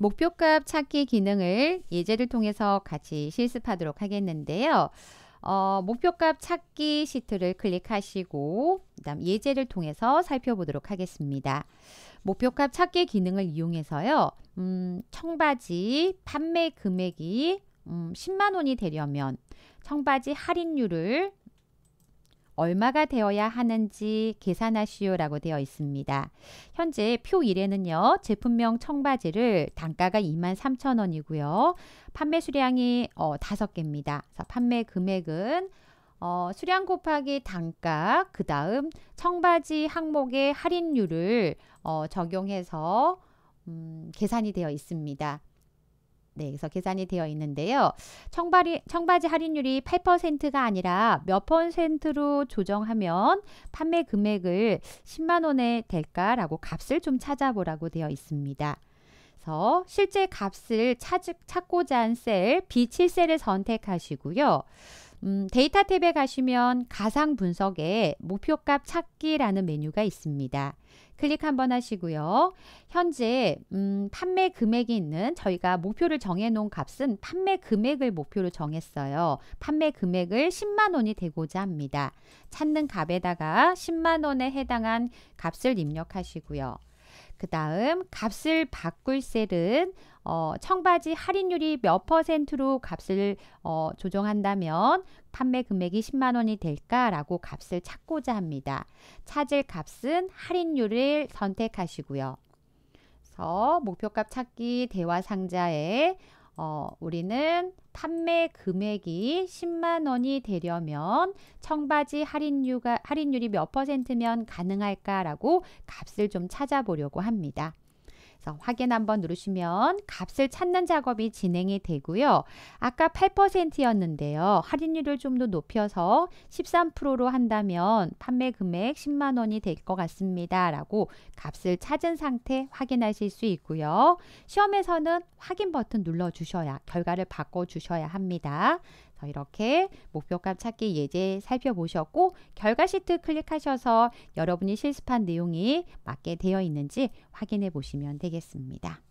목표값 찾기 기능을 예제를 통해서 같이 실습하도록 하겠는데요. 어, 목표값 찾기 시트를 클릭하시고 그다음 예제를 통해서 살펴보도록 하겠습니다. 목표값 찾기 기능을 이용해서요. 음, 청바지 판매 금액이 음, 10만 원이 되려면 청바지 할인율을 얼마가 되어야 하는지 계산하시오라고 되어 있습니다. 현재 표 1에는요. 제품명 청바지를 단가가 23,000원이고요. 판매 수량이 어, 5개입니다. 그래서 판매 금액은 어, 수량 곱하기 단가, 그 다음 청바지 항목의 할인율을 어, 적용해서 음, 계산이 되어 있습니다. 네, 그래서 계산이 되어 있는데요. 청바지, 청바지 할인율이 8%가 아니라 몇 퍼센트로 조정하면 판매 금액을 10만 원에 될까라고 값을 좀 찾아보라고 되어 있습니다. 그래서 실제 값을 찾, 찾고자 한 셀 B7셀을 선택하시고요. 음, 데이터 탭에 가시면 가상 분석에 목표값 찾기라는 메뉴가 있습니다. 클릭 한번 하시고요. 현재 음, 판매 금액이 있는 저희가 목표를 정해놓은 값은 판매 금액을 목표로 정했어요. 판매 금액을 10만 원이 되고자 합니다. 찾는 값에다가 10만 원에 해당한 값을 입력하시고요. 그 다음 값을 바꿀 셀은 어, 청바지 할인율이 몇 퍼센트로 값을 어, 조정한다면 판매 금액이 10만 원이 될까라고 값을 찾고자 합니다. 찾을 값은 할인율을 선택하시고요. 그래서 목표값 찾기 대화 상자에 어, 우리는 판매 금액이 10만 원이 되려면 청바지 할인율이 몇 퍼센트면 가능할까라고 값을 좀 찾아보려고 합니다. 그래서 확인 한번 누르시면 값을 찾는 작업이 진행이 되고요. 아까 8%였는데요. 할인율을 좀 더 높여서 13%로 한다면 판매 금액 10만 원이 될 것 같습니다. 라고 값을 찾은 상태 확인하실 수 있고요. 시험에서는 확인 버튼 눌러 주셔야 결과를 바꿔 주셔야 합니다. 이렇게 목표값 찾기 예제 살펴보셨고 결과 시트 클릭하셔서 여러분이 실습한 내용이 맞게 되어 있는지 확인해 보시면 되겠습니다.